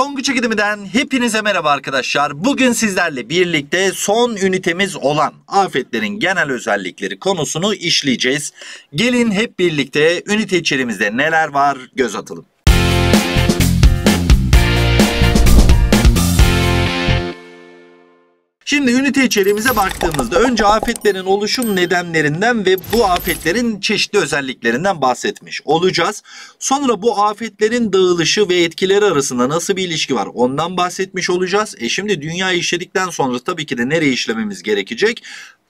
Tonguç Akademi'den hepinize merhaba arkadaşlar. Bugün sizlerle birlikte son ünitemiz olan afetlerin genel özellikleri konusunu işleyeceğiz. Gelin hep birlikte ünite içerimizde neler var göz atalım. Şimdi ünite içeriğimize baktığımızda önce afetlerin oluşum nedenlerinden ve bu afetlerin çeşitli özelliklerinden bahsetmiş olacağız. Sonra bu afetlerin dağılışı ve etkileri arasında nasıl bir ilişki var ondan bahsetmiş olacağız. E şimdi dünya işledikten sonra tabii ki de nereye işlememiz gerekecek?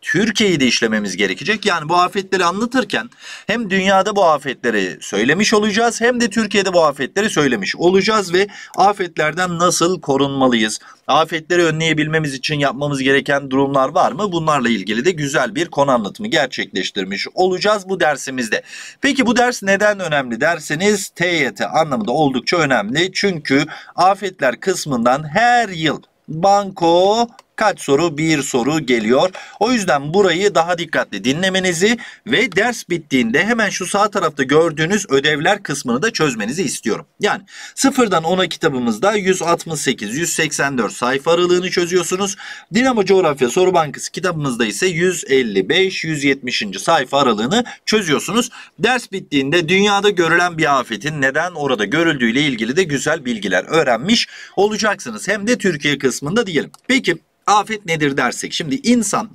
Türkiye'yi de işlememiz gerekecek. Yani bu afetleri anlatırken hem dünyada bu afetleri söylemiş olacağız hem de Türkiye'de bu afetleri söylemiş olacağız ve afetlerden nasıl korunmalıyız? Afetleri önleyebilmemiz için yapmamız gereken durumlar var mı? Bunlarla ilgili de güzel bir konu anlatımı gerçekleştirmiş olacağız bu dersimizde. Peki bu ders neden önemli derseniz TYT anlamında oldukça önemli. Çünkü afetler kısmından her yıl banko kaç soru? Bir soru geliyor. O yüzden burayı daha dikkatli dinlemenizi ve ders bittiğinde hemen şu sağ tarafta gördüğünüz ödevler kısmını da çözmenizi istiyorum. Yani sıfırdan ona kitabımızda 168-184 sayfa aralığını çözüyorsunuz. Dinamo Coğrafya Soru Bankası kitabımızda ise 155-170. sayfa aralığını çözüyorsunuz. Ders bittiğinde dünyada görülen bir afetin neden orada görüldüğüyle ilgili de güzel bilgiler öğrenmiş olacaksınız. Hem de Türkiye kısmında diyelim. Peki Afet nedir dersek şimdi insan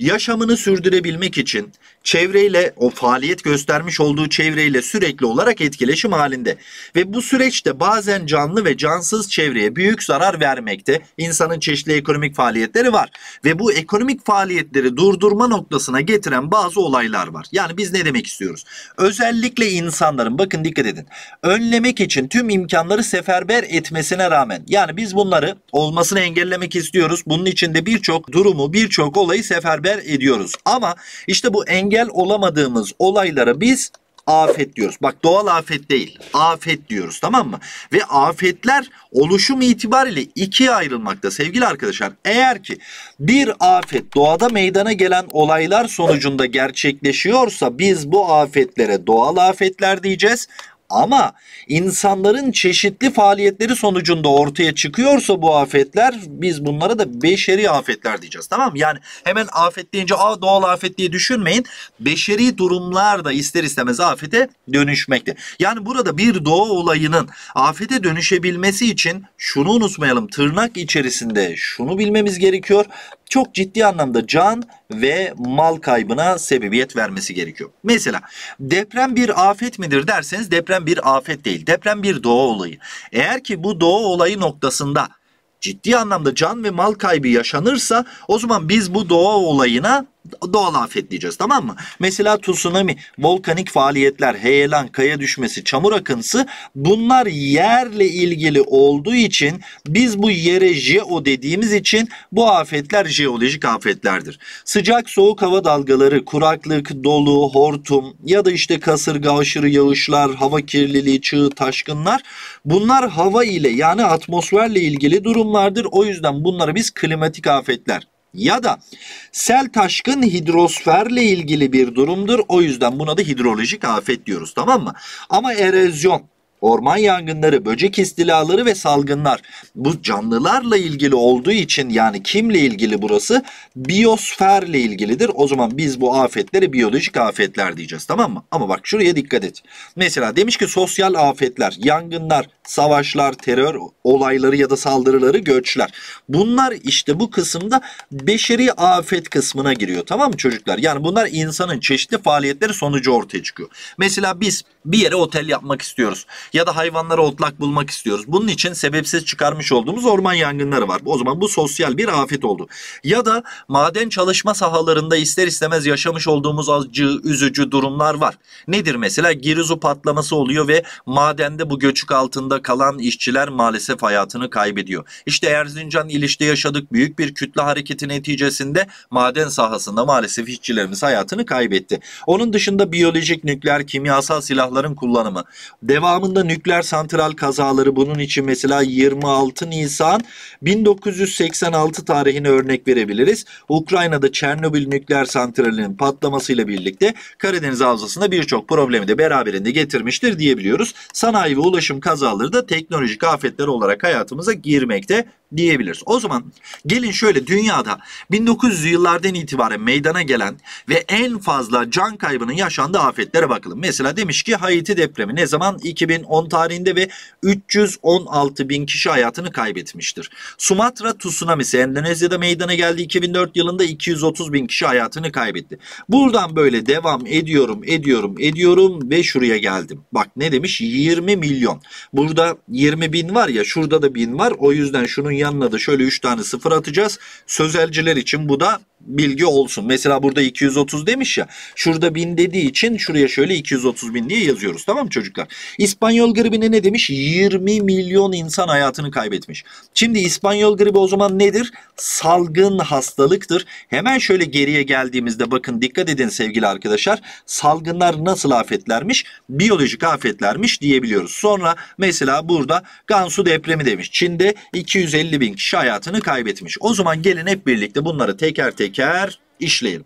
yaşamını sürdürebilmek için çevreyle o faaliyet göstermiş olduğu çevreyle sürekli olarak etkileşim halinde. Ve bu süreçte bazen canlı ve cansız çevreye büyük zarar vermekte. insanın çeşitli ekonomik faaliyetleri var. Ve bu ekonomik faaliyetleri durdurma noktasına getiren bazı olaylar var. Yani biz ne demek istiyoruz? Özellikle insanların bakın dikkat edin. Önlemek için tüm imkanları seferber etmesine rağmen yani biz bunları olmasını engellemek istiyoruz. Bunun içinde birçok durumu birçok olayı seferber ediyoruz. Ama işte bu engel engel olamadığımız olaylara biz afet diyoruz. Bak doğal afet değil. Afet diyoruz tamam mı? Ve afetler oluşum itibariyle ikiye ayrılmakta sevgili arkadaşlar. Eğer ki bir afet doğada meydana gelen olaylar sonucunda gerçekleşiyorsa biz bu afetlere doğal afetler diyeceğiz. Ama insanların çeşitli faaliyetleri sonucunda ortaya çıkıyorsa bu afetler biz bunlara da beşeri afetler diyeceğiz tamam mı? Yani hemen afet deyince Aa, doğal afet diye düşünmeyin. Beşeri durumlar da ister istemez afete dönüşmekte. Yani burada bir doğa olayının afete dönüşebilmesi için şunu unutmayalım tırnak içerisinde şunu bilmemiz gerekiyor çok ciddi anlamda can ve mal kaybına sebebiyet vermesi gerekiyor. Mesela deprem bir afet midir derseniz deprem bir afet değil. Deprem bir doğa olayı. Eğer ki bu doğa olayı noktasında ciddi anlamda can ve mal kaybı yaşanırsa o zaman biz bu doğa olayına doğal afet diyeceğiz tamam mı? Mesela tsunami, volkanik faaliyetler, heyelan, kaya düşmesi, çamur akıntısı bunlar yerle ilgili olduğu için biz bu yere jeo dediğimiz için bu afetler jeolojik afetlerdir. Sıcak soğuk hava dalgaları, kuraklık, dolu, hortum ya da işte kasırga, aşırı yağışlar, hava kirliliği, çığ, taşkınlar bunlar hava ile yani atmosferle ilgili durumlardır. O yüzden bunları biz klimatik afetler ya da sel taşkın hidrosferle ilgili bir durumdur. O yüzden buna da hidrolojik afet diyoruz tamam mı? Ama erozyon Orman yangınları, böcek istilaları ve salgınlar bu canlılarla ilgili olduğu için yani kimle ilgili burası? Biyosferle ilgilidir. O zaman biz bu afetleri biyolojik afetler diyeceğiz tamam mı? Ama bak şuraya dikkat et. Mesela demiş ki sosyal afetler, yangınlar, savaşlar, terör olayları ya da saldırıları, göçler. Bunlar işte bu kısımda beşeri afet kısmına giriyor tamam mı çocuklar? Yani bunlar insanın çeşitli faaliyetleri sonucu ortaya çıkıyor. Mesela biz bir yere otel yapmak istiyoruz ya da hayvanlara otlak bulmak istiyoruz. Bunun için sebepsiz çıkarmış olduğumuz orman yangınları var. O zaman bu sosyal bir afet oldu. Ya da maden çalışma sahalarında ister istemez yaşamış olduğumuz acı, üzücü durumlar var. Nedir mesela? Girizu patlaması oluyor ve madende bu göçük altında kalan işçiler maalesef hayatını kaybediyor. İşte Erzincan ilişte yaşadık. Büyük bir kütle hareketi neticesinde maden sahasında maalesef işçilerimiz hayatını kaybetti. Onun dışında biyolojik, nükleer, kimyasal silahların kullanımı. Devamında Yunanistan'da nükleer santral kazaları bunun için mesela 26 Nisan 1986 tarihini örnek verebiliriz. Ukrayna'da Çernobil nükleer santralinin patlamasıyla birlikte Karadeniz havzasında birçok problemi de beraberinde getirmiştir diyebiliyoruz. Sanayi ve ulaşım kazaları da teknolojik afetler olarak hayatımıza girmekte diyebiliriz. O zaman gelin şöyle dünyada 1900'lü yıllardan itibaren meydana gelen ve en fazla can kaybının yaşandığı afetlere bakalım. Mesela demiş ki Haiti depremi ne zaman? 2010 2010 tarihinde ve 316 bin kişi hayatını kaybetmiştir. Sumatra tsunamisi Endonezya'da meydana geldi. 2004 yılında 230 bin kişi hayatını kaybetti. Buradan böyle devam ediyorum, ediyorum, ediyorum ve şuraya geldim. Bak ne demiş? 20 milyon. Burada 20 bin var ya şurada da bin var. O yüzden şunun yanına da şöyle 3 tane sıfır atacağız. Sözelciler için bu da bilgi olsun. Mesela burada 230 demiş ya. Şurada 1000 dediği için şuraya şöyle 230 bin diye yazıyoruz. Tamam mı çocuklar? İspanyol gribine ne demiş? 20 milyon insan hayatını kaybetmiş. Şimdi İspanyol gribi o zaman nedir? Salgın hastalıktır. Hemen şöyle geriye geldiğimizde bakın dikkat edin sevgili arkadaşlar. Salgınlar nasıl afetlermiş? Biyolojik afetlermiş diyebiliyoruz. Sonra mesela burada Gansu depremi demiş. Çin'de 250 bin kişi hayatını kaybetmiş. O zaman gelin hep birlikte bunları teker teker İlker işleyelim.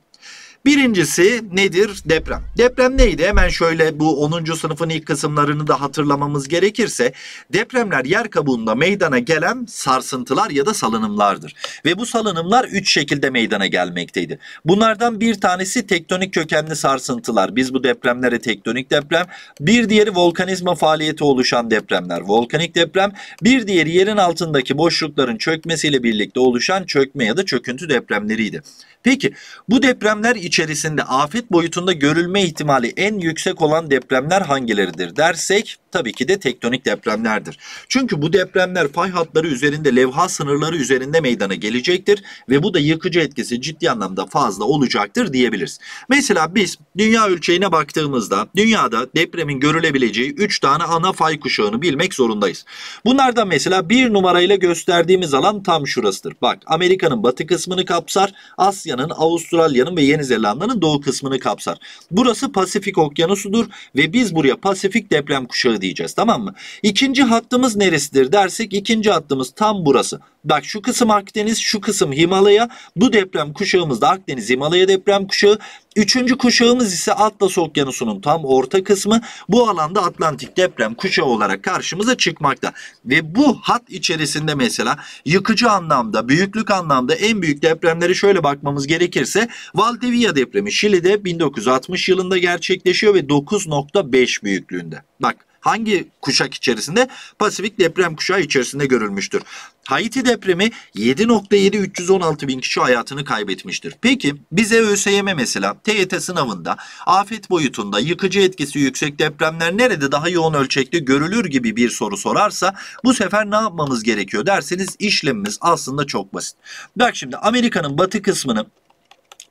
Birincisi nedir? Deprem. Deprem neydi? Hemen şöyle bu 10. sınıfın ilk kısımlarını da hatırlamamız gerekirse depremler yer kabuğunda meydana gelen sarsıntılar ya da salınımlardır. Ve bu salınımlar 3 şekilde meydana gelmekteydi. Bunlardan bir tanesi tektonik kökenli sarsıntılar. Biz bu depremlere tektonik deprem, bir diğeri volkanizma faaliyeti oluşan depremler, volkanik deprem, bir diğeri yerin altındaki boşlukların çökmesiyle birlikte oluşan çökme ya da çöküntü depremleriydi. Peki bu depremler içerisinde afet boyutunda görülme ihtimali en yüksek olan depremler hangileridir dersek tabii ki de tektonik depremlerdir. Çünkü bu depremler fay hatları üzerinde levha sınırları üzerinde meydana gelecektir ve bu da yıkıcı etkisi ciddi anlamda fazla olacaktır diyebiliriz. Mesela biz dünya ölçeğine baktığımızda dünyada depremin görülebileceği 3 tane ana fay kuşağını bilmek zorundayız. Bunlardan mesela bir numarayla gösterdiğimiz alan tam şurasıdır. Bak Amerika'nın batı kısmını kapsar, Asya'nın, Avustralya'nın ve Yeni Zelanda'nın Zellanda'nın doğu kısmını kapsar. Burası Pasifik okyanusudur ve biz buraya Pasifik deprem kuşağı diyeceğiz tamam mı? İkinci hattımız neresidir dersek ikinci hattımız tam burası. Bak şu kısım Akdeniz, şu kısım Himalaya. Bu deprem kuşağımız da Akdeniz Himalaya deprem kuşağı. Üçüncü kuşağımız ise Atlas Okyanusu'nun tam orta kısmı. Bu alanda Atlantik deprem kuşağı olarak karşımıza çıkmakta. Ve bu hat içerisinde mesela yıkıcı anlamda, büyüklük anlamda en büyük depremleri şöyle bakmamız gerekirse Valdivia depremi Şili'de 1960 yılında gerçekleşiyor ve 9.5 büyüklüğünde. Bak Hangi kuşak içerisinde? Pasifik deprem kuşağı içerisinde görülmüştür. Haiti depremi 7.7 316 bin kişi hayatını kaybetmiştir. Peki bize ÖSYM mesela TYT sınavında afet boyutunda yıkıcı etkisi yüksek depremler nerede daha yoğun ölçekte görülür gibi bir soru sorarsa bu sefer ne yapmamız gerekiyor derseniz işlemimiz aslında çok basit. Bak şimdi Amerika'nın batı kısmını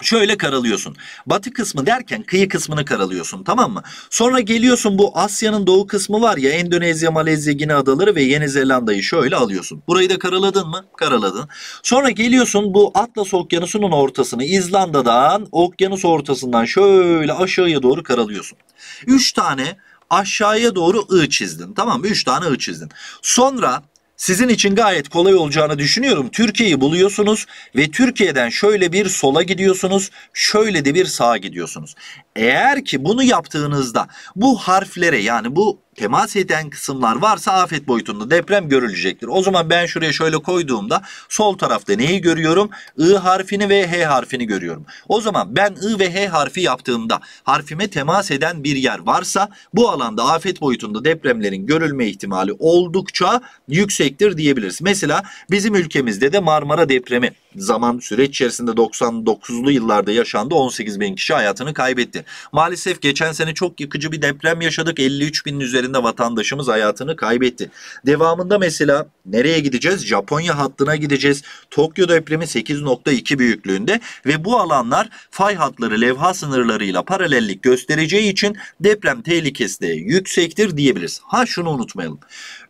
Şöyle karalıyorsun. Batı kısmı derken kıyı kısmını karalıyorsun tamam mı? Sonra geliyorsun bu Asya'nın doğu kısmı var ya Endonezya, Malezya, Gine Adaları ve Yeni Zelanda'yı şöyle alıyorsun. Burayı da karaladın mı? Karaladın. Sonra geliyorsun bu Atlas Okyanusu'nun ortasını İzlanda'dan okyanus ortasından şöyle aşağıya doğru karalıyorsun. Üç tane aşağıya doğru I çizdin tamam mı? Üç tane I çizdin. Sonra sizin için gayet kolay olacağını düşünüyorum. Türkiye'yi buluyorsunuz ve Türkiye'den şöyle bir sola gidiyorsunuz, şöyle de bir sağa gidiyorsunuz. Eğer ki bunu yaptığınızda bu harflere yani bu temas eden kısımlar varsa afet boyutunda deprem görülecektir. O zaman ben şuraya şöyle koyduğumda sol tarafta neyi görüyorum? I harfini ve H harfini görüyorum. O zaman ben I ve H harfi yaptığımda harfime temas eden bir yer varsa bu alanda afet boyutunda depremlerin görülme ihtimali oldukça yüksektir diyebiliriz. Mesela bizim ülkemizde de Marmara depremi zaman süreç içerisinde 99'lu yıllarda yaşandı. 18 bin kişi hayatını kaybetti etti. Maalesef geçen sene çok yıkıcı bir deprem yaşadık. 53 binin üzerinde vatandaşımız hayatını kaybetti. Devamında mesela nereye gideceğiz? Japonya hattına gideceğiz. Tokyo depremi 8.2 büyüklüğünde ve bu alanlar fay hatları levha sınırlarıyla paralellik göstereceği için deprem tehlikesi de yüksektir diyebiliriz. Ha şunu unutmayalım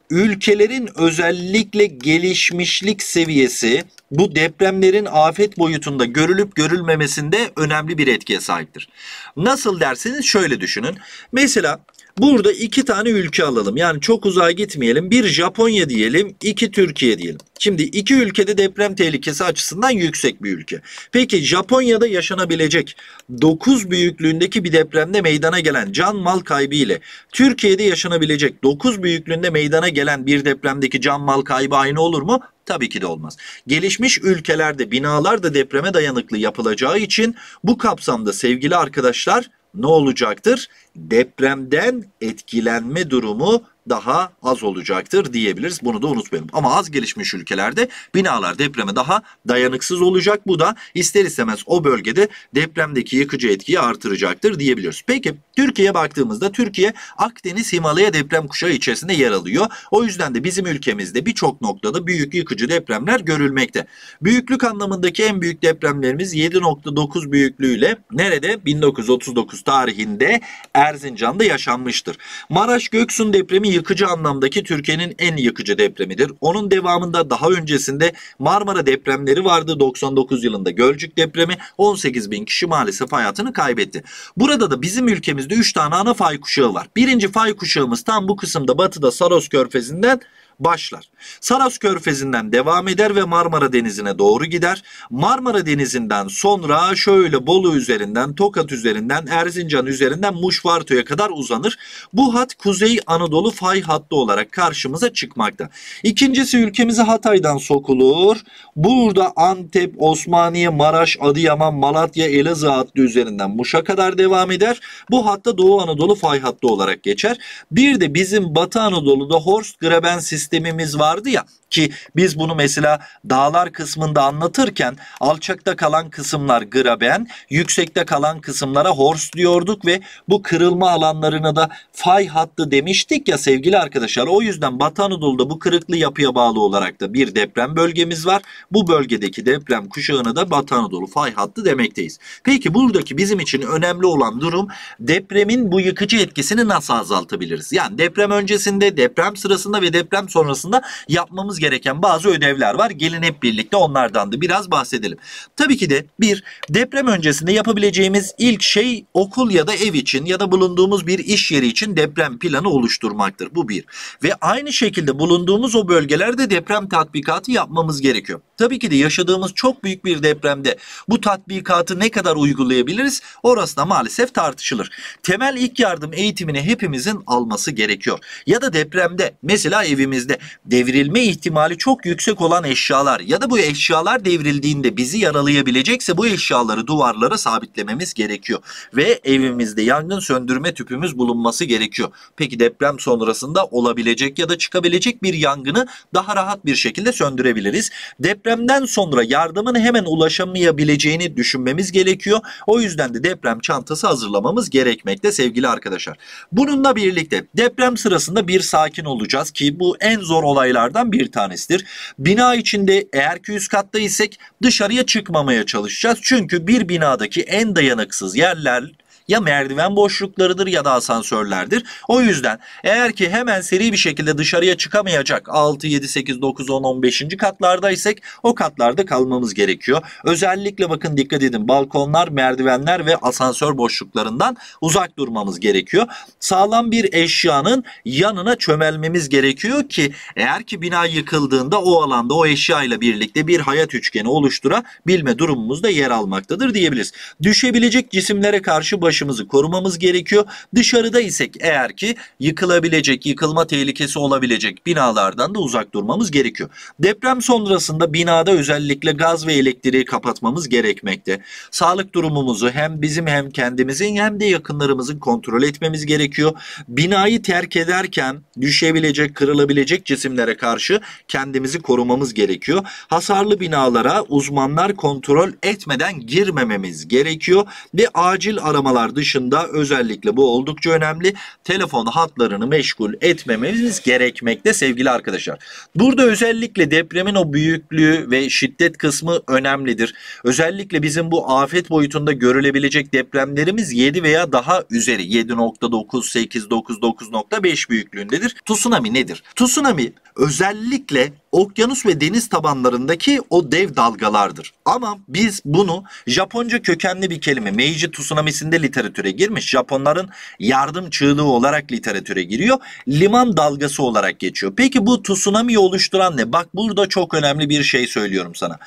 ülkelerin özellikle gelişmişlik seviyesi bu depremlerin afet boyutunda görülüp görülmemesinde önemli bir etkiye sahiptir. Nasıl derseniz şöyle düşünün. Mesela Burada iki tane ülke alalım. Yani çok uzağa gitmeyelim. Bir Japonya diyelim, iki Türkiye diyelim. Şimdi iki ülkede deprem tehlikesi açısından yüksek bir ülke. Peki Japonya'da yaşanabilecek 9 büyüklüğündeki bir depremde meydana gelen can mal kaybı ile Türkiye'de yaşanabilecek 9 büyüklüğünde meydana gelen bir depremdeki can mal kaybı aynı olur mu? Tabii ki de olmaz. Gelişmiş ülkelerde binalar da depreme dayanıklı yapılacağı için bu kapsamda sevgili arkadaşlar ne olacaktır? depremden etkilenme durumu daha az olacaktır diyebiliriz. Bunu da unutmayalım. Ama az gelişmiş ülkelerde binalar depreme daha dayanıksız olacak. Bu da ister istemez o bölgede depremdeki yıkıcı etkiyi artıracaktır diyebiliyoruz. Peki Türkiye'ye baktığımızda Türkiye Akdeniz Himalaya deprem kuşağı içerisinde yer alıyor. O yüzden de bizim ülkemizde birçok noktada büyük yıkıcı depremler görülmekte. Büyüklük anlamındaki en büyük depremlerimiz 7.9 büyüklüğüyle nerede? 1939 tarihinde er Erzincan'da yaşanmıştır. Maraş Göksun depremi yıkıcı anlamdaki Türkiye'nin en yıkıcı depremidir. Onun devamında daha öncesinde Marmara depremleri vardı. 99 yılında Gölcük depremi 18 bin kişi maalesef hayatını kaybetti. Burada da bizim ülkemizde 3 tane ana fay kuşağı var. Birinci fay kuşağımız tam bu kısımda batıda Saros Körfezi'nden başlar. Saras Körfezi'nden devam eder ve Marmara Denizi'ne doğru gider. Marmara Denizi'nden sonra şöyle Bolu üzerinden, Tokat üzerinden, Erzincan üzerinden Muş Varto'ya kadar uzanır. Bu hat Kuzey Anadolu fay hattı olarak karşımıza çıkmakta. İkincisi ülkemize Hatay'dan sokulur. Burada Antep, Osmaniye, Maraş, Adıyaman, Malatya, Elazığ hattı üzerinden Muş'a kadar devam eder. Bu hatta Doğu Anadolu fay hattı olarak geçer. Bir de bizim Batı Anadolu'da Horst Graben sistemi sistemimiz vardı ya ki biz bunu mesela dağlar kısmında anlatırken alçakta kalan kısımlar graben, yüksekte kalan kısımlara horse diyorduk ve bu kırılma alanlarına da fay hattı demiştik ya sevgili arkadaşlar. O yüzden Batı Anadolu'da bu kırıklı yapıya bağlı olarak da bir deprem bölgemiz var. Bu bölgedeki deprem kuşağına da Batı Anadolu fay hattı demekteyiz. Peki buradaki bizim için önemli olan durum depremin bu yıkıcı etkisini nasıl azaltabiliriz? Yani deprem öncesinde, deprem sırasında ve deprem sonrasında sonrasında yapmamız gereken bazı ödevler var. Gelin hep birlikte onlardan da biraz bahsedelim. Tabii ki de bir deprem öncesinde yapabileceğimiz ilk şey okul ya da ev için ya da bulunduğumuz bir iş yeri için deprem planı oluşturmaktır. Bu bir. Ve aynı şekilde bulunduğumuz o bölgelerde deprem tatbikatı yapmamız gerekiyor. Tabii ki de yaşadığımız çok büyük bir depremde bu tatbikatı ne kadar uygulayabiliriz orası da maalesef tartışılır. Temel ilk yardım eğitimini hepimizin alması gerekiyor. Ya da depremde mesela evimiz gittiğimizde devrilme ihtimali çok yüksek olan eşyalar ya da bu eşyalar devrildiğinde bizi yaralayabilecekse bu eşyaları duvarlara sabitlememiz gerekiyor. Ve evimizde yangın söndürme tüpümüz bulunması gerekiyor. Peki deprem sonrasında olabilecek ya da çıkabilecek bir yangını daha rahat bir şekilde söndürebiliriz. Depremden sonra yardımın hemen ulaşamayabileceğini düşünmemiz gerekiyor. O yüzden de deprem çantası hazırlamamız gerekmekte sevgili arkadaşlar. Bununla birlikte deprem sırasında bir sakin olacağız ki bu en en zor olaylardan bir tanesidir. Bina içinde eğer ki üst katta isek dışarıya çıkmamaya çalışacağız. Çünkü bir binadaki en dayanıksız yerler ya merdiven boşluklarıdır ya da asansörlerdir. O yüzden eğer ki hemen seri bir şekilde dışarıya çıkamayacak 6, 7, 8, 9, 10, 15. katlardaysak o katlarda kalmamız gerekiyor. Özellikle bakın dikkat edin balkonlar, merdivenler ve asansör boşluklarından uzak durmamız gerekiyor. Sağlam bir eşyanın yanına çömelmemiz gerekiyor ki eğer ki bina yıkıldığında o alanda o eşyayla birlikte bir hayat üçgeni oluşturabilme durumumuzda yer almaktadır diyebiliriz. Düşebilecek cisimlere karşı başı dışımızı korumamız gerekiyor. Dışarıda isek eğer ki yıkılabilecek, yıkılma tehlikesi olabilecek binalardan da uzak durmamız gerekiyor. Deprem sonrasında binada özellikle gaz ve elektriği kapatmamız gerekmekte. Sağlık durumumuzu hem bizim hem kendimizin hem de yakınlarımızın kontrol etmemiz gerekiyor. Binayı terk ederken düşebilecek, kırılabilecek cisimlere karşı kendimizi korumamız gerekiyor. Hasarlı binalara uzmanlar kontrol etmeden girmememiz gerekiyor ve acil aramalar konular dışında özellikle bu oldukça önemli. Telefon hatlarını meşgul etmememiz gerekmekte sevgili arkadaşlar. Burada özellikle depremin o büyüklüğü ve şiddet kısmı önemlidir. Özellikle bizim bu afet boyutunda görülebilecek depremlerimiz 7 veya daha üzeri 7.9, 8, 9.5 büyüklüğündedir. Tsunami nedir? Tsunami özellikle okyanus ve deniz tabanlarındaki o dev dalgalardır. Ama biz bunu Japonca kökenli bir kelime Meiji tsunamisinde literatüre girmiş. Japonların yardım çığlığı olarak literatüre giriyor. Liman dalgası olarak geçiyor. Peki bu tsunami oluşturan ne? Bak burada çok önemli bir şey söylüyorum sana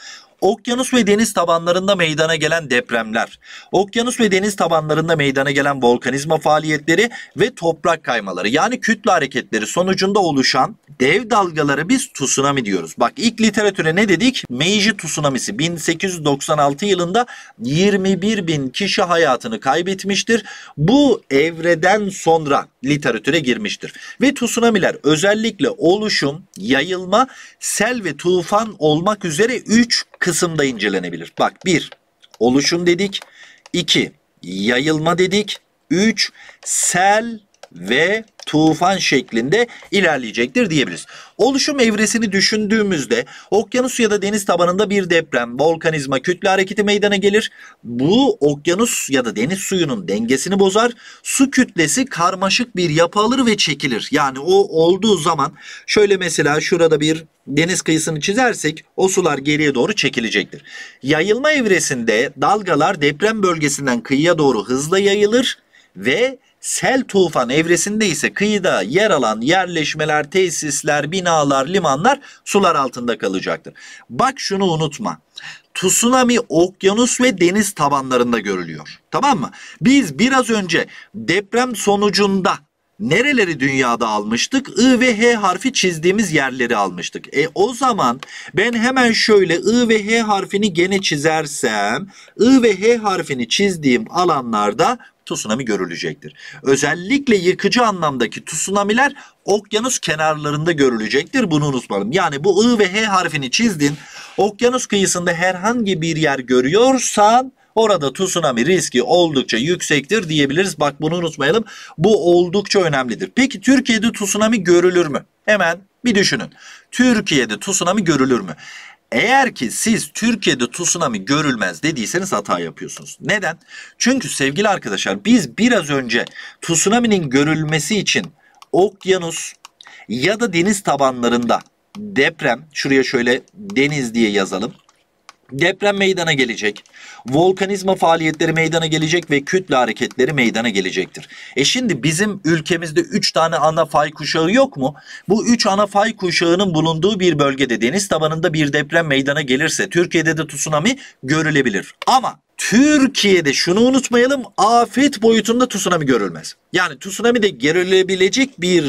okyanus ve deniz tabanlarında meydana gelen depremler, okyanus ve deniz tabanlarında meydana gelen volkanizma faaliyetleri ve toprak kaymaları yani kütle hareketleri sonucunda oluşan dev dalgaları biz tsunami diyoruz. Bak ilk literatüre ne dedik? Meiji tsunamisi 1896 yılında 21 bin kişi hayatını kaybetmiştir. Bu evreden sonra literatüre girmiştir. Ve tsunamiler özellikle oluşum, yayılma, sel ve tufan olmak üzere 3 kısımda incelenebilir. Bak 1 oluşum dedik. 2 yayılma dedik. 3 sel ve tufan şeklinde ilerleyecektir diyebiliriz. Oluşum evresini düşündüğümüzde okyanus ya da deniz tabanında bir deprem, volkanizma, kütle hareketi meydana gelir. Bu okyanus ya da deniz suyunun dengesini bozar. Su kütlesi karmaşık bir yapı alır ve çekilir. Yani o olduğu zaman şöyle mesela şurada bir deniz kıyısını çizersek o sular geriye doğru çekilecektir. Yayılma evresinde dalgalar deprem bölgesinden kıyıya doğru hızla yayılır ve Sel tufan evresinde ise kıyıda yer alan yerleşmeler, tesisler, binalar, limanlar sular altında kalacaktır. Bak şunu unutma. Tsunami okyanus ve deniz tabanlarında görülüyor. Tamam mı? Biz biraz önce deprem sonucunda nereleri dünyada almıştık? I ve H harfi çizdiğimiz yerleri almıştık. E o zaman ben hemen şöyle I ve H harfini gene çizersem I ve H harfini çizdiğim alanlarda tsunami görülecektir. Özellikle yıkıcı anlamdaki tsunamiler okyanus kenarlarında görülecektir. Bunu unutmayalım. Yani bu I ve H harfini çizdin. Okyanus kıyısında herhangi bir yer görüyorsan orada tsunami riski oldukça yüksektir diyebiliriz. Bak bunu unutmayalım. Bu oldukça önemlidir. Peki Türkiye'de tsunami görülür mü? Hemen bir düşünün. Türkiye'de tsunami görülür mü? Eğer ki siz Türkiye'de tsunami görülmez dediyseniz hata yapıyorsunuz. Neden? Çünkü sevgili arkadaşlar biz biraz önce tsunami'nin görülmesi için okyanus ya da deniz tabanlarında deprem şuraya şöyle deniz diye yazalım. Deprem meydana gelecek. Volkanizma faaliyetleri meydana gelecek ve kütle hareketleri meydana gelecektir. E şimdi bizim ülkemizde 3 tane ana fay kuşağı yok mu? Bu 3 ana fay kuşağının bulunduğu bir bölgede deniz tabanında bir deprem meydana gelirse Türkiye'de de tsunami görülebilir. Ama Türkiye'de şunu unutmayalım afet boyutunda tsunami görülmez. Yani tsunami de görülebilecek bir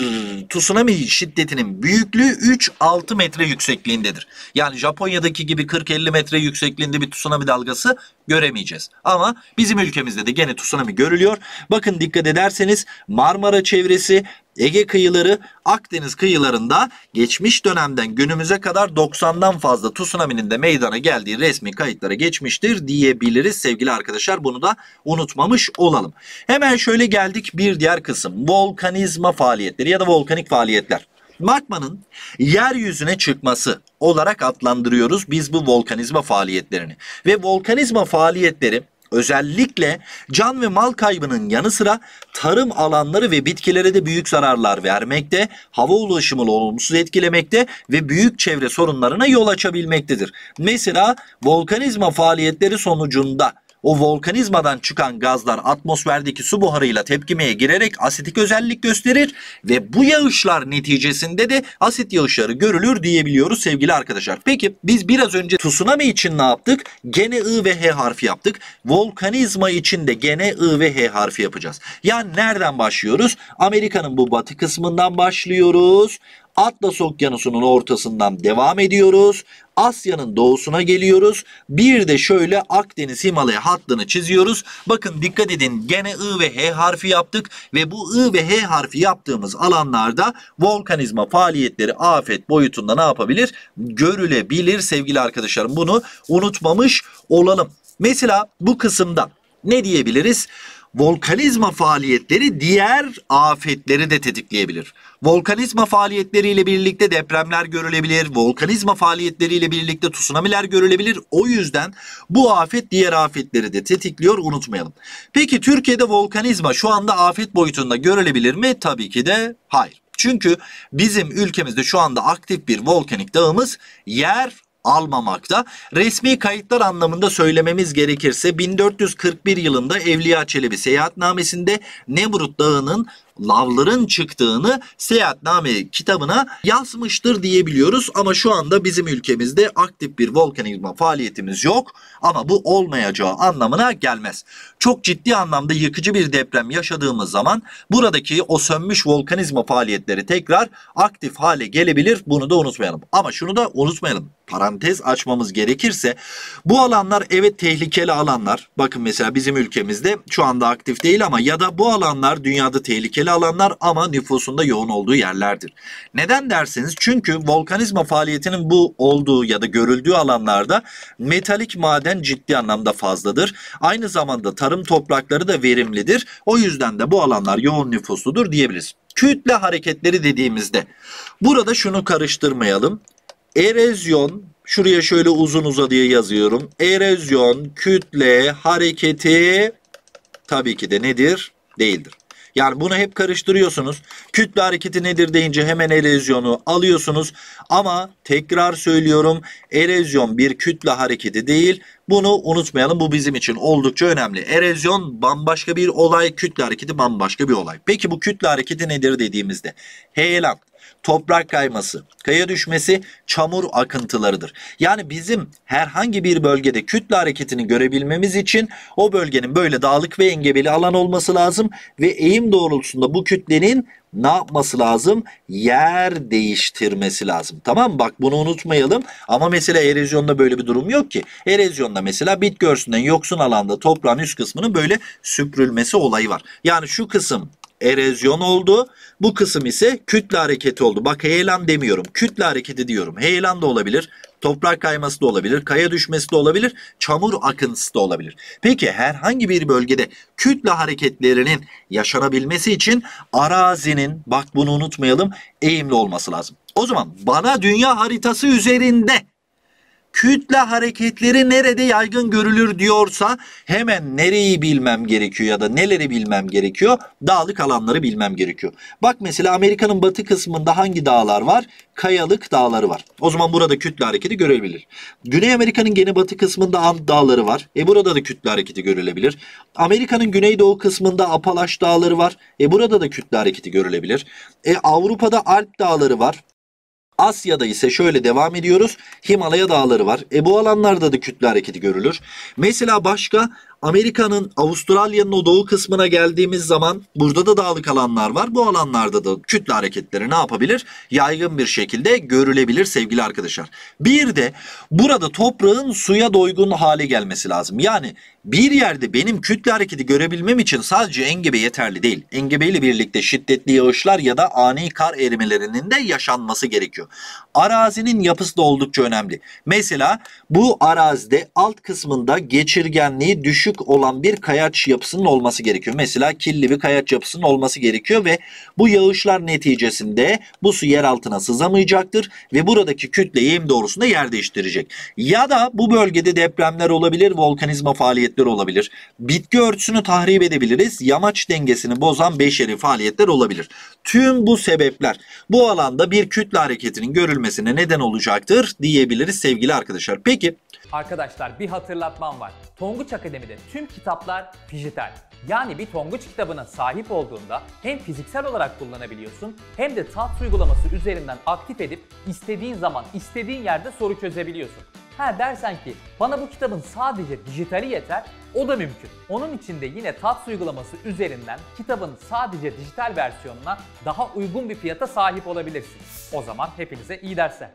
tsunami şiddetinin büyüklüğü 3-6 metre yüksekliğindedir. Yani Japonya'daki gibi 40-50 metre yüksekliğinde bir tsunami dalgası göremeyeceğiz. Ama bizim ülkemizde de gene tsunami görülüyor. Bakın dikkat ederseniz Marmara çevresi, Ege kıyıları Akdeniz kıyılarında geçmiş dönemden günümüze kadar 90'dan fazla tsunami'nin de meydana geldiği resmi kayıtlara geçmiştir diyebiliriz sevgili arkadaşlar. Bunu da unutmamış olalım. Hemen şöyle geldik bir diğer kısım. Volkanizma faaliyetleri ya da volkanik faaliyetler. Magmanın yeryüzüne çıkması olarak adlandırıyoruz biz bu volkanizma faaliyetlerini. Ve volkanizma faaliyetleri Özellikle can ve mal kaybının yanı sıra tarım alanları ve bitkilere de büyük zararlar vermekte, hava ulaşımını olumsuz etkilemekte ve büyük çevre sorunlarına yol açabilmektedir. Mesela volkanizma faaliyetleri sonucunda o volkanizmadan çıkan gazlar atmosferdeki su buharıyla tepkimeye girerek asitik özellik gösterir ve bu yağışlar neticesinde de asit yağışları görülür diyebiliyoruz sevgili arkadaşlar. Peki biz biraz önce tsunami için ne yaptık? Gene I ve H harfi yaptık. Volkanizma için de gene I ve H harfi yapacağız. Yani nereden başlıyoruz? Amerika'nın bu batı kısmından başlıyoruz. Atlas Okyanusu'nun ortasından devam ediyoruz. Asya'nın doğusuna geliyoruz. Bir de şöyle Akdeniz Himalaya hattını çiziyoruz. Bakın dikkat edin gene I ve H harfi yaptık ve bu I ve H harfi yaptığımız alanlarda volkanizma faaliyetleri afet boyutunda ne yapabilir? Görülebilir sevgili arkadaşlarım. Bunu unutmamış olalım. Mesela bu kısımda ne diyebiliriz? volkanizma faaliyetleri diğer afetleri de tetikleyebilir. Volkanizma faaliyetleriyle birlikte depremler görülebilir, volkanizma faaliyetleriyle birlikte tsunamiler görülebilir. O yüzden bu afet diğer afetleri de tetikliyor unutmayalım. Peki Türkiye'de volkanizma şu anda afet boyutunda görülebilir mi? Tabii ki de hayır. Çünkü bizim ülkemizde şu anda aktif bir volkanik dağımız yer almamakta. Resmi kayıtlar anlamında söylememiz gerekirse 1441 yılında Evliya Çelebi seyahatnamesinde Nemrut Dağı'nın lavların çıktığını Seyahatname kitabına yazmıştır diyebiliyoruz. Ama şu anda bizim ülkemizde aktif bir volkanizma faaliyetimiz yok ama bu olmayacağı anlamına gelmez. Çok ciddi anlamda yıkıcı bir deprem yaşadığımız zaman buradaki o sönmüş volkanizma faaliyetleri tekrar aktif hale gelebilir. Bunu da unutmayalım. Ama şunu da unutmayalım parantez açmamız gerekirse bu alanlar evet tehlikeli alanlar. Bakın mesela bizim ülkemizde şu anda aktif değil ama ya da bu alanlar dünyada tehlikeli tehlikeli alanlar ama nüfusunda yoğun olduğu yerlerdir. Neden derseniz çünkü volkanizma faaliyetinin bu olduğu ya da görüldüğü alanlarda metalik maden ciddi anlamda fazladır. Aynı zamanda tarım toprakları da verimlidir. O yüzden de bu alanlar yoğun nüfusludur diyebiliriz. Kütle hareketleri dediğimizde burada şunu karıştırmayalım. Erozyon şuraya şöyle uzun uzadıya yazıyorum. Erozyon kütle hareketi tabii ki de nedir? Değildir. Yani bunu hep karıştırıyorsunuz. Kütle hareketi nedir deyince hemen erozyonu alıyorsunuz. Ama tekrar söylüyorum erozyon bir kütle hareketi değil. Bunu unutmayalım bu bizim için oldukça önemli. Erozyon bambaşka bir olay, kütle hareketi bambaşka bir olay. Peki bu kütle hareketi nedir dediğimizde heyelan toprak kayması, kaya düşmesi, çamur akıntılarıdır. Yani bizim herhangi bir bölgede kütle hareketini görebilmemiz için o bölgenin böyle dağlık ve engebeli alan olması lazım ve eğim doğrultusunda bu kütlenin ne yapması lazım? Yer değiştirmesi lazım. Tamam mı? Bak bunu unutmayalım. Ama mesela erozyonda böyle bir durum yok ki. Erozyonda mesela bit görsünden yoksun alanda toprağın üst kısmının böyle süpürülmesi olayı var. Yani şu kısım erozyon oldu. Bu kısım ise kütle hareketi oldu. Bak heyelan demiyorum. Kütle hareketi diyorum. Heyelan da olabilir. Toprak kayması da olabilir. Kaya düşmesi de olabilir. Çamur akıntısı da olabilir. Peki herhangi bir bölgede kütle hareketlerinin yaşanabilmesi için arazinin bak bunu unutmayalım eğimli olması lazım. O zaman bana dünya haritası üzerinde kütle hareketleri nerede yaygın görülür diyorsa hemen nereyi bilmem gerekiyor ya da neleri bilmem gerekiyor? Dağlık alanları bilmem gerekiyor. Bak mesela Amerika'nın batı kısmında hangi dağlar var? Kayalık dağları var. O zaman burada kütle hareketi görülebilir. Güney Amerika'nın gene batı kısmında Ant dağları var. E burada da kütle hareketi görülebilir. Amerika'nın güneydoğu kısmında Apalaş dağları var. E burada da kütle hareketi görülebilir. E Avrupa'da Alp dağları var. Asya'da ise şöyle devam ediyoruz. Himalaya dağları var. E bu alanlarda da kütle hareketi görülür. Mesela başka Amerika'nın Avustralya'nın o doğu kısmına geldiğimiz zaman burada da dağlık alanlar var. Bu alanlarda da kütle hareketleri ne yapabilir? Yaygın bir şekilde görülebilir sevgili arkadaşlar. Bir de burada toprağın suya doygun hale gelmesi lazım. Yani bir yerde benim kütle hareketi görebilmem için sadece engebe yeterli değil. Engebe ile birlikte şiddetli yağışlar ya da ani kar erimelerinin de yaşanması gerekiyor. Arazinin yapısı da oldukça önemli. Mesela bu arazide alt kısmında geçirgenliği düşük açık olan bir kayaç yapısının olması gerekiyor. Mesela kirli bir kayaç yapısının olması gerekiyor ve bu yağışlar neticesinde bu su yer altına sızamayacaktır ve buradaki kütle eğim doğrusunda yer değiştirecek. Ya da bu bölgede depremler olabilir, volkanizma faaliyetleri olabilir. Bitki örtüsünü tahrip edebiliriz. Yamaç dengesini bozan beşeri faaliyetler olabilir. Tüm bu sebepler bu alanda bir kütle hareketinin görülmesine neden olacaktır diyebiliriz sevgili arkadaşlar. Peki Arkadaşlar bir hatırlatmam var. Tonguç Akademi'de tüm kitaplar dijital. Yani bir tonguç kitabına sahip olduğunda hem fiziksel olarak kullanabiliyorsun hem de tat uygulaması üzerinden aktif edip istediğin zaman istediğin yerde soru çözebiliyorsun. Ha dersen ki bana bu kitabın sadece dijitali yeter, o da mümkün. Onun için de yine TATS uygulaması üzerinden kitabın sadece dijital versiyonuna daha uygun bir fiyata sahip olabilirsin. O zaman hepinize iyi dersler.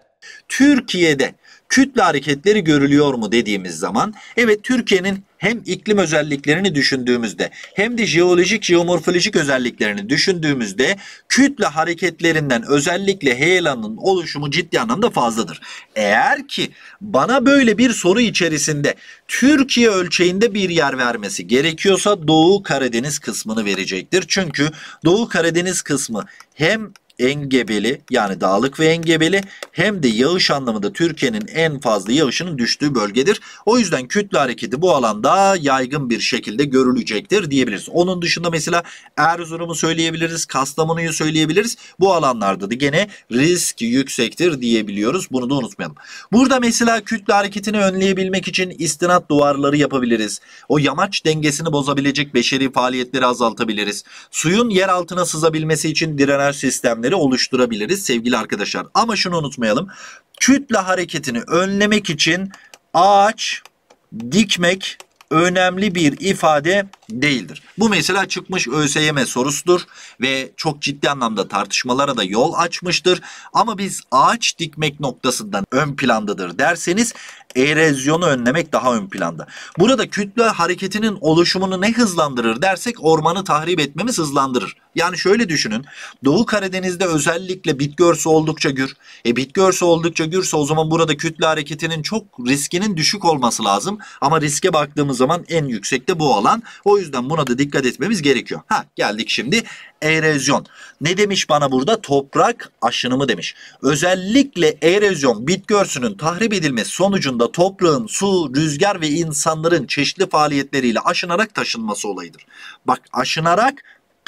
Türkiye'de kütle hareketleri görülüyor mu dediğimiz zaman evet Türkiye'nin hem iklim özelliklerini düşündüğümüzde hem de jeolojik jeomorfolojik özelliklerini düşündüğümüzde kütle hareketlerinden özellikle heyelanın oluşumu ciddi anlamda fazladır. Eğer ki bana böyle bir soru içerisinde Türkiye ölçeğinde bir yer vermesi gerekiyorsa Doğu Karadeniz kısmını verecektir. Çünkü Doğu Karadeniz kısmı hem engebeli yani dağlık ve engebeli hem de yağış anlamında Türkiye'nin en fazla yağışının düştüğü bölgedir. O yüzden kütle hareketi bu alanda yaygın bir şekilde görülecektir diyebiliriz. Onun dışında mesela Erzurum'u söyleyebiliriz, Kastamonu'yu söyleyebiliriz. Bu alanlarda da gene risk yüksektir diyebiliyoruz. Bunu da unutmayalım. Burada mesela kütle hareketini önleyebilmek için istinat duvarları yapabiliriz. O yamaç dengesini bozabilecek beşeri faaliyetleri azaltabiliriz. Suyun yer altına sızabilmesi için direner sistemleri problemleri oluşturabiliriz sevgili arkadaşlar. Ama şunu unutmayalım. Kütle hareketini önlemek için ağaç dikmek önemli bir ifade değildir. Bu mesela çıkmış ÖSYM sorusudur ve çok ciddi anlamda tartışmalara da yol açmıştır. Ama biz ağaç dikmek noktasından ön plandadır derseniz erozyonu önlemek daha ön planda. Burada kütle hareketinin oluşumunu ne hızlandırır dersek ormanı tahrip etmemiz hızlandırır. Yani şöyle düşünün. Doğu Karadeniz'de özellikle bitki örtüsü oldukça gür. E bitki örtüsü oldukça gürse o zaman burada kütle hareketinin çok riskinin düşük olması lazım. Ama riske baktığımız zaman en yüksekte bu alan. O yüzden buna da dikkat etmemiz gerekiyor. Ha geldik şimdi erozyon. Ne demiş bana burada? Toprak aşınımı demiş. Özellikle erozyon bitki örtüsünün tahrip edilmesi sonucunda toprağın su, rüzgar ve insanların çeşitli faaliyetleriyle aşınarak taşınması olayıdır. Bak aşınarak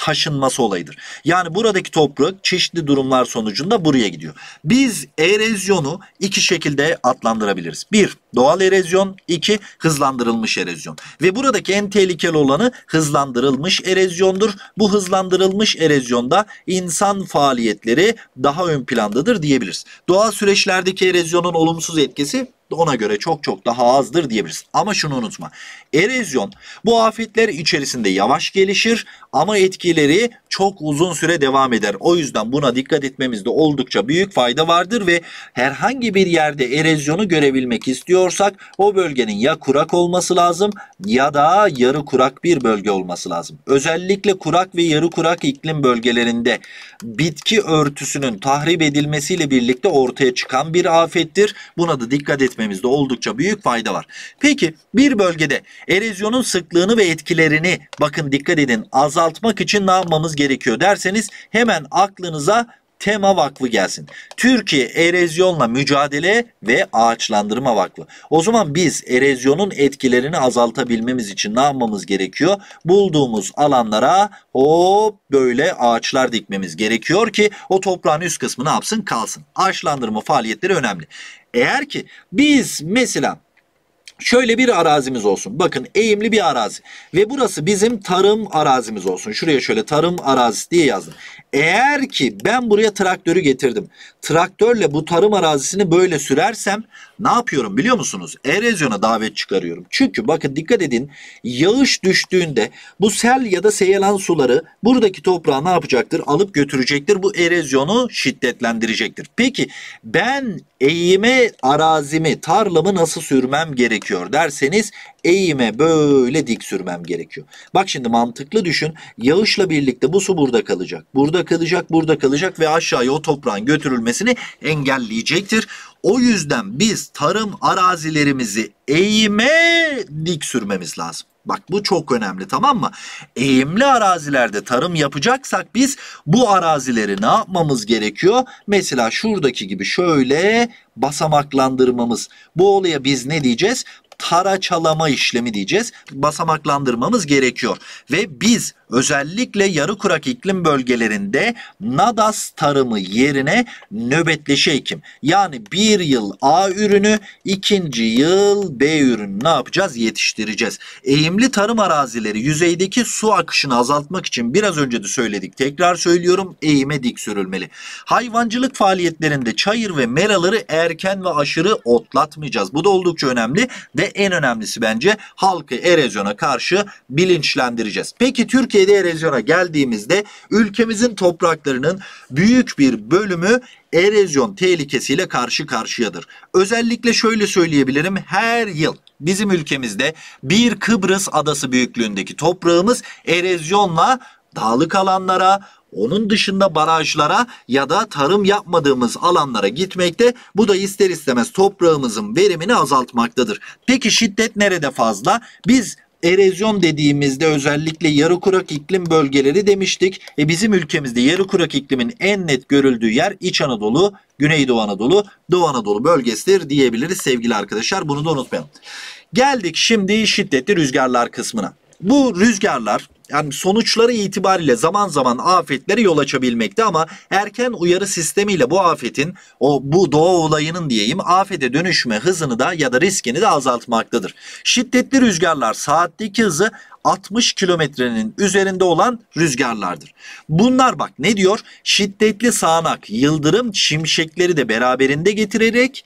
taşınması olayıdır. Yani buradaki toprak çeşitli durumlar sonucunda buraya gidiyor. Biz erozyonu iki şekilde adlandırabiliriz. Bir, doğal erozyon. iki hızlandırılmış erozyon. Ve buradaki en tehlikeli olanı hızlandırılmış erozyondur. Bu hızlandırılmış erozyonda insan faaliyetleri daha ön plandadır diyebiliriz. Doğal süreçlerdeki erozyonun olumsuz etkisi ona göre çok çok daha azdır diyebiliriz. Ama şunu unutma. Erozyon bu afetler içerisinde yavaş gelişir ama etkileri çok uzun süre devam eder. O yüzden buna dikkat etmemizde oldukça büyük fayda vardır ve herhangi bir yerde erozyonu görebilmek istiyorsak o bölgenin ya kurak olması lazım ya da yarı kurak bir bölge olması lazım. Özellikle kurak ve yarı kurak iklim bölgelerinde bitki örtüsünün tahrip edilmesiyle birlikte ortaya çıkan bir afettir. Buna da dikkat etmek etmemizde oldukça büyük fayda var. Peki bir bölgede erozyonun sıklığını ve etkilerini bakın dikkat edin azaltmak için ne yapmamız gerekiyor derseniz hemen aklınıza Tema Vakfı gelsin. Türkiye Erozyonla Mücadele ve Ağaçlandırma Vakfı. O zaman biz erozyonun etkilerini azaltabilmemiz için ne yapmamız gerekiyor? Bulduğumuz alanlara hop böyle ağaçlar dikmemiz gerekiyor ki o toprağın üst kısmı ne yapsın? Kalsın. Ağaçlandırma faaliyetleri önemli. Eğer ki biz mesela Şöyle bir arazimiz olsun. Bakın eğimli bir arazi. Ve burası bizim tarım arazimiz olsun. Şuraya şöyle tarım arazisi diye yazdım. Eğer ki ben buraya traktörü getirdim. Traktörle bu tarım arazisini böyle sürersem ne yapıyorum biliyor musunuz? Erozyona davet çıkarıyorum. Çünkü bakın dikkat edin yağış düştüğünde bu sel ya da seyelan suları buradaki toprağı ne yapacaktır? Alıp götürecektir. Bu erozyonu şiddetlendirecektir. Peki ben eğime arazimi, tarlamı nasıl sürmem gerekiyor derseniz eğime böyle dik sürmem gerekiyor. Bak şimdi mantıklı düşün. Yağışla birlikte bu su burada kalacak. Burada kalacak, burada kalacak ve aşağıya o toprağın götürülmesini engelleyecektir. O yüzden biz tarım arazilerimizi eğime dik sürmemiz lazım. Bak bu çok önemli tamam mı? Eğimli arazilerde tarım yapacaksak biz bu arazileri ne yapmamız gerekiyor? Mesela şuradaki gibi şöyle basamaklandırmamız. Bu olaya biz ne diyeceğiz? taraçalama işlemi diyeceğiz. Basamaklandırmamız gerekiyor. Ve biz özellikle yarı kurak iklim bölgelerinde nadas tarımı yerine nöbetleşe ekim. Yani bir yıl A ürünü, ikinci yıl B ürünü ne yapacağız? Yetiştireceğiz. Eğimli tarım arazileri yüzeydeki su akışını azaltmak için biraz önce de söyledik. Tekrar söylüyorum eğime dik sürülmeli. Hayvancılık faaliyetlerinde çayır ve meraları erken ve aşırı otlatmayacağız. Bu da oldukça önemli ve en önemlisi bence halkı erozyona karşı bilinçlendireceğiz. Peki Türkiye Türkiye'de erozyona geldiğimizde ülkemizin topraklarının büyük bir bölümü erozyon tehlikesiyle karşı karşıyadır. Özellikle şöyle söyleyebilirim her yıl bizim ülkemizde bir Kıbrıs adası büyüklüğündeki toprağımız erozyonla dağlık alanlara, onun dışında barajlara ya da tarım yapmadığımız alanlara gitmekte. Bu da ister istemez toprağımızın verimini azaltmaktadır. Peki şiddet nerede fazla? Biz erozyon dediğimizde özellikle yarı kurak iklim bölgeleri demiştik. E bizim ülkemizde yarı kurak iklimin en net görüldüğü yer İç Anadolu, Güneydoğu Anadolu, Doğu Anadolu bölgesidir diyebiliriz sevgili arkadaşlar. Bunu da unutmayalım. Geldik şimdi şiddetli rüzgarlar kısmına. Bu rüzgarlar yani sonuçları itibariyle zaman zaman afetlere yol açabilmekte ama erken uyarı sistemiyle bu afetin o bu doğa olayının diyeyim afete dönüşme hızını da ya da riskini de azaltmaktadır. Şiddetli rüzgarlar saatteki hızı 60 kilometrenin üzerinde olan rüzgarlardır. Bunlar bak ne diyor? Şiddetli sağanak, yıldırım, şimşekleri de beraberinde getirerek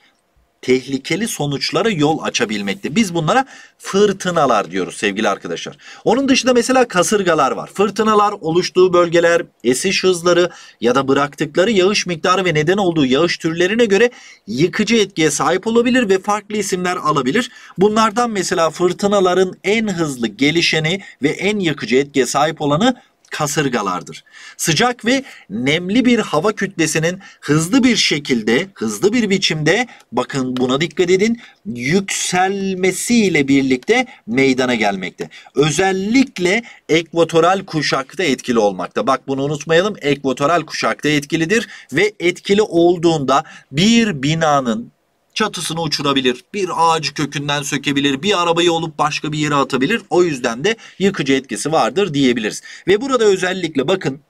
tehlikeli sonuçlara yol açabilmekte. Biz bunlara fırtınalar diyoruz sevgili arkadaşlar. Onun dışında mesela kasırgalar var. Fırtınalar oluştuğu bölgeler, esiş hızları ya da bıraktıkları yağış miktarı ve neden olduğu yağış türlerine göre yıkıcı etkiye sahip olabilir ve farklı isimler alabilir. Bunlardan mesela fırtınaların en hızlı gelişeni ve en yıkıcı etkiye sahip olanı kasırgalardır. Sıcak ve nemli bir hava kütlesinin hızlı bir şekilde, hızlı bir biçimde bakın buna dikkat edin yükselmesiyle birlikte meydana gelmekte. Özellikle ekvatoral kuşakta etkili olmakta. Bak bunu unutmayalım. Ekvatoral kuşakta etkilidir ve etkili olduğunda bir binanın çatısını uçurabilir, bir ağacı kökünden sökebilir, bir arabayı olup başka bir yere atabilir. O yüzden de yıkıcı etkisi vardır diyebiliriz. Ve burada özellikle bakın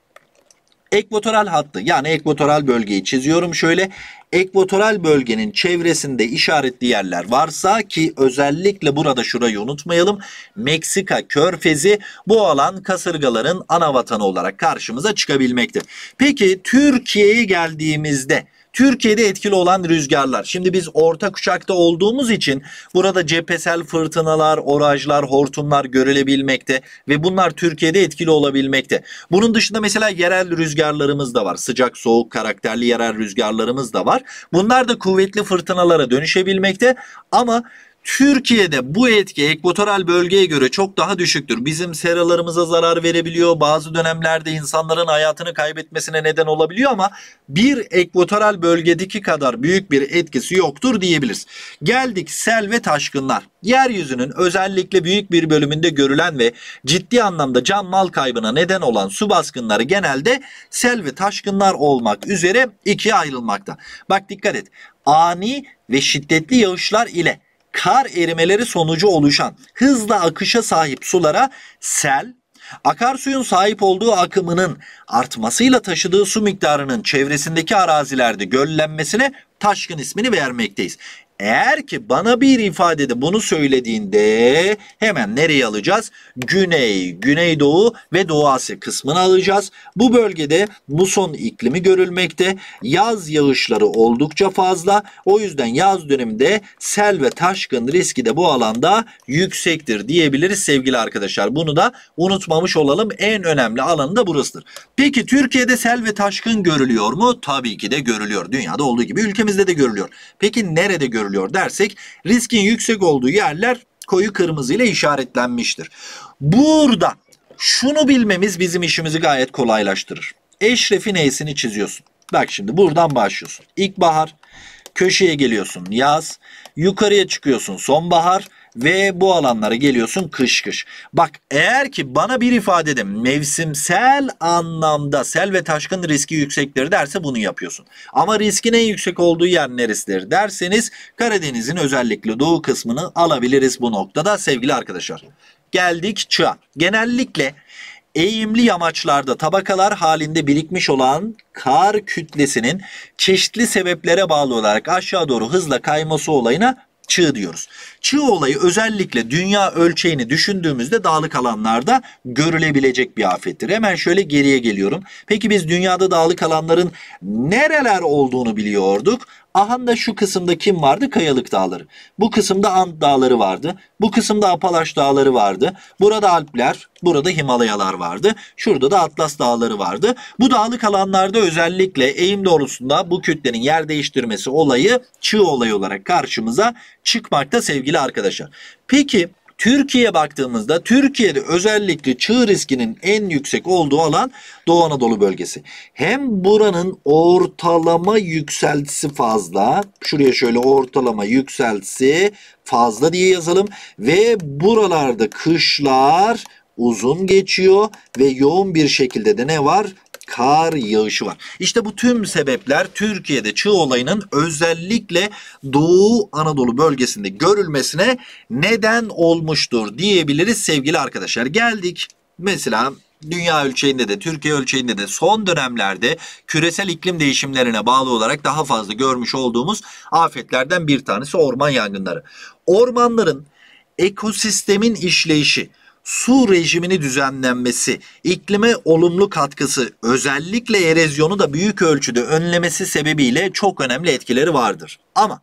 ekvatoral hattı yani ekvatoral bölgeyi çiziyorum şöyle. Ekvatoral bölgenin çevresinde işaretli yerler varsa ki özellikle burada şurayı unutmayalım. Meksika körfezi bu alan kasırgaların ana vatanı olarak karşımıza çıkabilmekte. Peki Türkiye'ye geldiğimizde Türkiye'de etkili olan rüzgarlar. Şimdi biz orta kuşakta olduğumuz için burada cephesel fırtınalar, orajlar, hortumlar görülebilmekte ve bunlar Türkiye'de etkili olabilmekte. Bunun dışında mesela yerel rüzgarlarımız da var. Sıcak, soğuk karakterli yerel rüzgarlarımız da var. Bunlar da kuvvetli fırtınalara dönüşebilmekte ama Türkiye'de bu etki ekvatoral bölgeye göre çok daha düşüktür. Bizim seralarımıza zarar verebiliyor. Bazı dönemlerde insanların hayatını kaybetmesine neden olabiliyor ama bir ekvatoral bölgedeki kadar büyük bir etkisi yoktur diyebiliriz. Geldik sel ve taşkınlar. Yeryüzünün özellikle büyük bir bölümünde görülen ve ciddi anlamda can mal kaybına neden olan su baskınları genelde sel ve taşkınlar olmak üzere ikiye ayrılmakta. Bak dikkat et. Ani ve şiddetli yağışlar ile kar erimeleri sonucu oluşan hızla akışa sahip sulara sel, akarsuyun sahip olduğu akımının artmasıyla taşıdığı su miktarının çevresindeki arazilerde göllenmesine taşkın ismini vermekteyiz. Eğer ki bana bir ifadede bunu söylediğinde hemen nereye alacağız? Güney, Güneydoğu ve Doğu Asya kısmını alacağız. Bu bölgede muson iklimi görülmekte. Yaz yağışları oldukça fazla. O yüzden yaz döneminde sel ve taşkın riski de bu alanda yüksektir diyebiliriz sevgili arkadaşlar. Bunu da unutmamış olalım. En önemli alanı da burasıdır. Peki Türkiye'de sel ve taşkın görülüyor mu? Tabii ki de görülüyor. Dünyada olduğu gibi ülkemizde de görülüyor. Peki nerede görülüyor? görülüyor dersek riskin yüksek olduğu yerler koyu kırmızı ile işaretlenmiştir. Burada şunu bilmemiz bizim işimizi gayet kolaylaştırır. Eşref'in E'sini çiziyorsun. Bak şimdi buradan başlıyorsun. İlkbahar, köşeye geliyorsun yaz, yukarıya çıkıyorsun sonbahar, ve bu alanlara geliyorsun kış kış. Bak eğer ki bana bir ifadede mevsimsel anlamda sel ve taşkın riski yüksekleri derse bunu yapıyorsun. Ama riskin en yüksek olduğu yer neresidir derseniz Karadeniz'in özellikle doğu kısmını alabiliriz bu noktada sevgili arkadaşlar. Geldik çığa. Genellikle eğimli yamaçlarda tabakalar halinde birikmiş olan kar kütlesinin çeşitli sebeplere bağlı olarak aşağı doğru hızla kayması olayına çığ diyoruz. Çığ olayı özellikle dünya ölçeğini düşündüğümüzde dağlık alanlarda görülebilecek bir afettir. Hemen şöyle geriye geliyorum. Peki biz dünyada dağlık alanların nereler olduğunu biliyorduk Ahanda şu kısımda kim vardı? Kayalık dağları. Bu kısımda Ant dağları vardı. Bu kısımda Apalaş dağları vardı. Burada Alpler, burada Himalayalar vardı. Şurada da Atlas dağları vardı. Bu dağlık alanlarda özellikle eğim doğrusunda bu kütlenin yer değiştirmesi olayı çığ olayı olarak karşımıza çıkmakta sevgili arkadaşlar. Peki Türkiye'ye baktığımızda Türkiye'de özellikle çığ riskinin en yüksek olduğu alan Doğu Anadolu bölgesi. Hem buranın ortalama yükseltisi fazla. Şuraya şöyle ortalama yükseltisi fazla diye yazalım. Ve buralarda kışlar uzun geçiyor ve yoğun bir şekilde de ne var? kar yağışı var. İşte bu tüm sebepler Türkiye'de çığ olayının özellikle Doğu Anadolu bölgesinde görülmesine neden olmuştur diyebiliriz sevgili arkadaşlar. Geldik mesela dünya ölçeğinde de Türkiye ölçeğinde de son dönemlerde küresel iklim değişimlerine bağlı olarak daha fazla görmüş olduğumuz afetlerden bir tanesi orman yangınları. Ormanların ekosistemin işleyişi su rejimini düzenlenmesi, iklime olumlu katkısı, özellikle erozyonu da büyük ölçüde önlemesi sebebiyle çok önemli etkileri vardır. Ama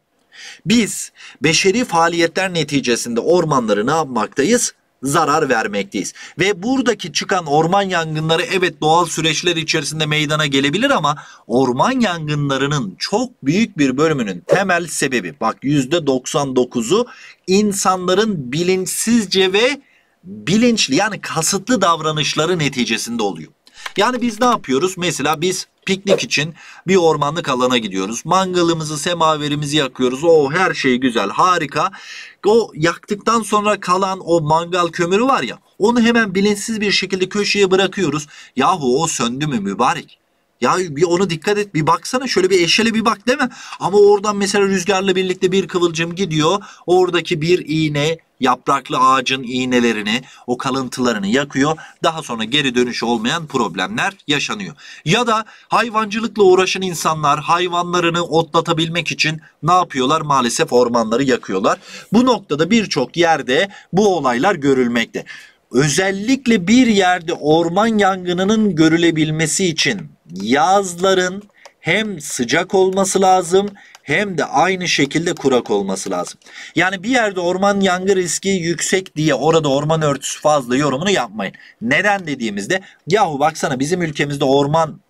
biz beşeri faaliyetler neticesinde ormanları ne yapmaktayız? zarar vermekteyiz. Ve buradaki çıkan orman yangınları evet doğal süreçler içerisinde meydana gelebilir ama orman yangınlarının çok büyük bir bölümünün temel sebebi bak %99'u insanların bilinçsizce ve bilinçli yani kasıtlı davranışları neticesinde oluyor. Yani biz ne yapıyoruz? Mesela biz piknik için bir ormanlık alana gidiyoruz. Mangalımızı, semaverimizi yakıyoruz. O oh, her şey güzel, harika. O yaktıktan sonra kalan o mangal kömürü var ya, onu hemen bilinçsiz bir şekilde köşeye bırakıyoruz. Yahu o söndü mü mübarek? Ya bir onu dikkat et bir baksana şöyle bir eşele bir bak değil mi? Ama oradan mesela rüzgarla birlikte bir kıvılcım gidiyor. Oradaki bir iğne yapraklı ağacın iğnelerini, o kalıntılarını yakıyor. Daha sonra geri dönüşü olmayan problemler yaşanıyor. Ya da hayvancılıkla uğraşan insanlar hayvanlarını otlatabilmek için ne yapıyorlar? Maalesef ormanları yakıyorlar. Bu noktada birçok yerde bu olaylar görülmekte. Özellikle bir yerde orman yangınının görülebilmesi için yazların hem sıcak olması lazım hem de aynı şekilde kurak olması lazım. Yani bir yerde orman yangı riski yüksek diye orada orman örtüsü fazla yorumunu yapmayın. Neden dediğimizde yahu baksana bizim ülkemizde orman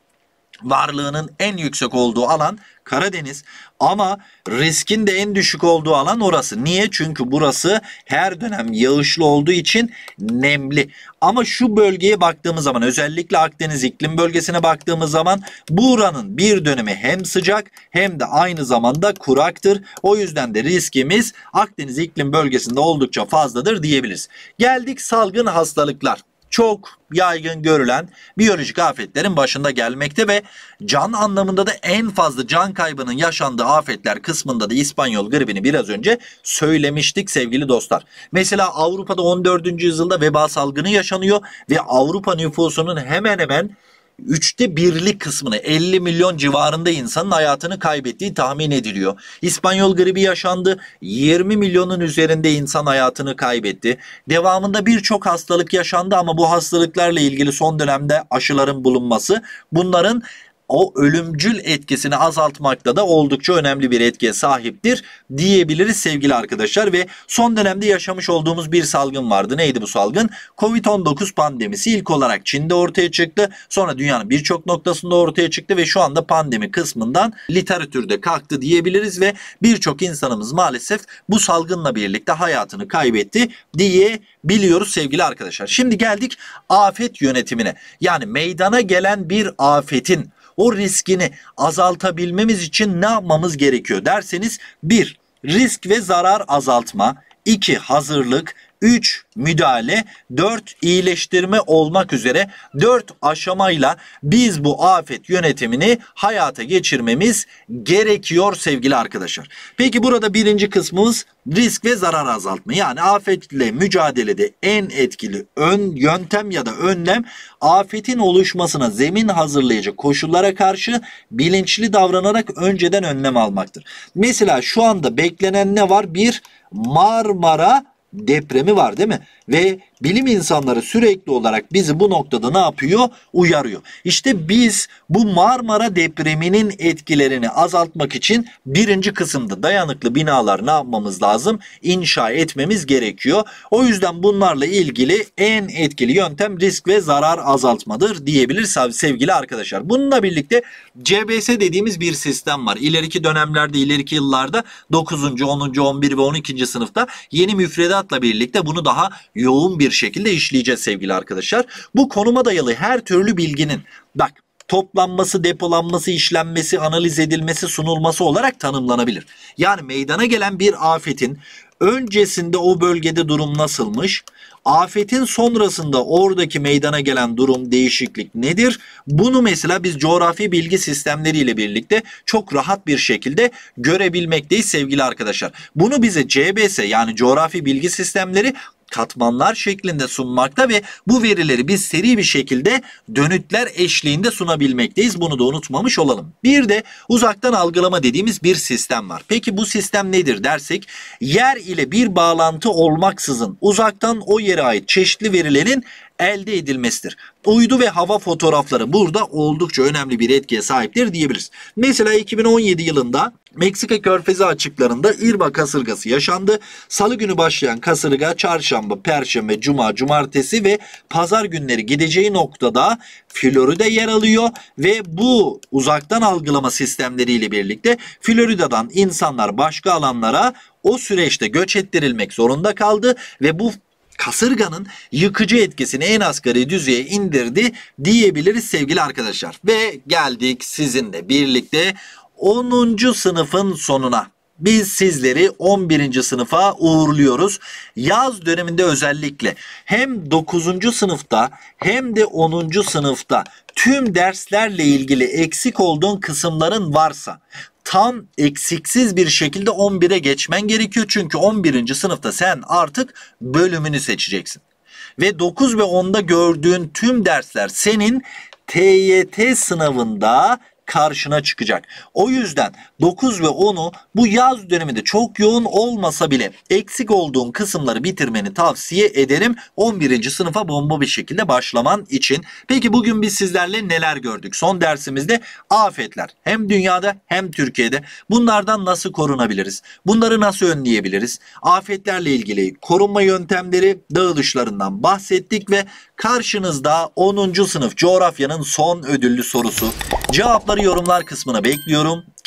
varlığının en yüksek olduğu alan Karadeniz ama riskin de en düşük olduğu alan orası. Niye? Çünkü burası her dönem yağışlı olduğu için nemli. Ama şu bölgeye baktığımız zaman özellikle Akdeniz iklim bölgesine baktığımız zaman buranın bir dönemi hem sıcak hem de aynı zamanda kuraktır. O yüzden de riskimiz Akdeniz iklim bölgesinde oldukça fazladır diyebiliriz. Geldik salgın hastalıklar çok yaygın görülen biyolojik afetlerin başında gelmekte ve can anlamında da en fazla can kaybının yaşandığı afetler kısmında da İspanyol gribini biraz önce söylemiştik sevgili dostlar. Mesela Avrupa'da 14. yüzyılda veba salgını yaşanıyor ve Avrupa nüfusunun hemen hemen üçte birlik kısmını 50 milyon civarında insanın hayatını kaybettiği tahmin ediliyor. İspanyol gribi yaşandı. 20 milyonun üzerinde insan hayatını kaybetti. Devamında birçok hastalık yaşandı ama bu hastalıklarla ilgili son dönemde aşıların bulunması bunların o ölümcül etkisini azaltmakta da oldukça önemli bir etkiye sahiptir diyebiliriz sevgili arkadaşlar ve son dönemde yaşamış olduğumuz bir salgın vardı. Neydi bu salgın? Covid-19 pandemisi ilk olarak Çin'de ortaya çıktı. Sonra dünyanın birçok noktasında ortaya çıktı ve şu anda pandemi kısmından literatürde kalktı diyebiliriz ve birçok insanımız maalesef bu salgınla birlikte hayatını kaybetti diyebiliyoruz sevgili arkadaşlar. Şimdi geldik afet yönetimine. Yani meydana gelen bir afetin o riskini azaltabilmemiz için ne yapmamız gerekiyor derseniz bir risk ve zarar azaltma, iki hazırlık, 3 müdahale, 4 iyileştirme olmak üzere 4 aşamayla biz bu afet yönetimini hayata geçirmemiz gerekiyor sevgili arkadaşlar. Peki burada birinci kısmımız risk ve zarar azaltma. Yani afetle mücadelede en etkili ön yöntem ya da önlem afetin oluşmasına zemin hazırlayacak koşullara karşı bilinçli davranarak önceden önlem almaktır. Mesela şu anda beklenen ne var? Bir Marmara depremi var değil mi? Ve bilim insanları sürekli olarak bizi bu noktada ne yapıyor? Uyarıyor. İşte biz bu Marmara depreminin etkilerini azaltmak için birinci kısımda dayanıklı binalar ne yapmamız lazım? İnşa etmemiz gerekiyor. O yüzden bunlarla ilgili en etkili yöntem risk ve zarar azaltmadır diyebilir sevgili arkadaşlar. Bununla birlikte CBS dediğimiz bir sistem var. İleriki dönemlerde, ileriki yıllarda 9. 10. 11 ve 12. sınıfta yeni müfredatla birlikte bunu daha yoğun bir şekilde işleyeceğiz sevgili arkadaşlar. Bu konuma dayalı her türlü bilginin bak toplanması, depolanması, işlenmesi, analiz edilmesi, sunulması olarak tanımlanabilir. Yani meydana gelen bir afetin öncesinde o bölgede durum nasılmış? Afetin sonrasında oradaki meydana gelen durum değişiklik nedir? Bunu mesela biz coğrafi bilgi sistemleriyle birlikte çok rahat bir şekilde görebilmekteyiz sevgili arkadaşlar. Bunu bize CBS yani coğrafi bilgi sistemleri katmanlar şeklinde sunmakta ve bu verileri biz seri bir şekilde dönütler eşliğinde sunabilmekteyiz. Bunu da unutmamış olalım. Bir de uzaktan algılama dediğimiz bir sistem var. Peki bu sistem nedir dersek yer ile bir bağlantı olmaksızın uzaktan o yere ait çeşitli verilerin elde edilmesidir. Uydu ve hava fotoğrafları burada oldukça önemli bir etkiye sahiptir diyebiliriz. Mesela 2017 yılında Meksika körfezi açıklarında Irma kasırgası yaşandı. Salı günü başlayan kasırga çarşamba, perşembe, cuma, cumartesi ve pazar günleri gideceği noktada Florida yer alıyor ve bu uzaktan algılama sistemleriyle birlikte Florida'dan insanlar başka alanlara o süreçte göç ettirilmek zorunda kaldı ve bu kasırganın yıkıcı etkisini en asgari düzeye indirdi diyebiliriz sevgili arkadaşlar. Ve geldik sizinle birlikte 10. sınıfın sonuna biz sizleri 11. sınıfa uğurluyoruz. Yaz döneminde özellikle hem 9. sınıfta hem de 10. sınıfta tüm derslerle ilgili eksik olduğun kısımların varsa tam eksiksiz bir şekilde 11'e geçmen gerekiyor. Çünkü 11. sınıfta sen artık bölümünü seçeceksin. Ve 9 ve 10'da gördüğün tüm dersler senin TYT sınavında karşına çıkacak. O yüzden 9 ve 10'u bu yaz döneminde çok yoğun olmasa bile eksik olduğun kısımları bitirmeni tavsiye ederim. 11. sınıfa bomba bir şekilde başlaman için. Peki bugün biz sizlerle neler gördük? Son dersimizde afetler hem dünyada hem Türkiye'de bunlardan nasıl korunabiliriz? Bunları nasıl önleyebiliriz? Afetlerle ilgili korunma yöntemleri dağılışlarından bahsettik ve karşınızda 10. sınıf coğrafyanın son ödüllü sorusu. Cevapları yorumlar kısmına bekliyorum.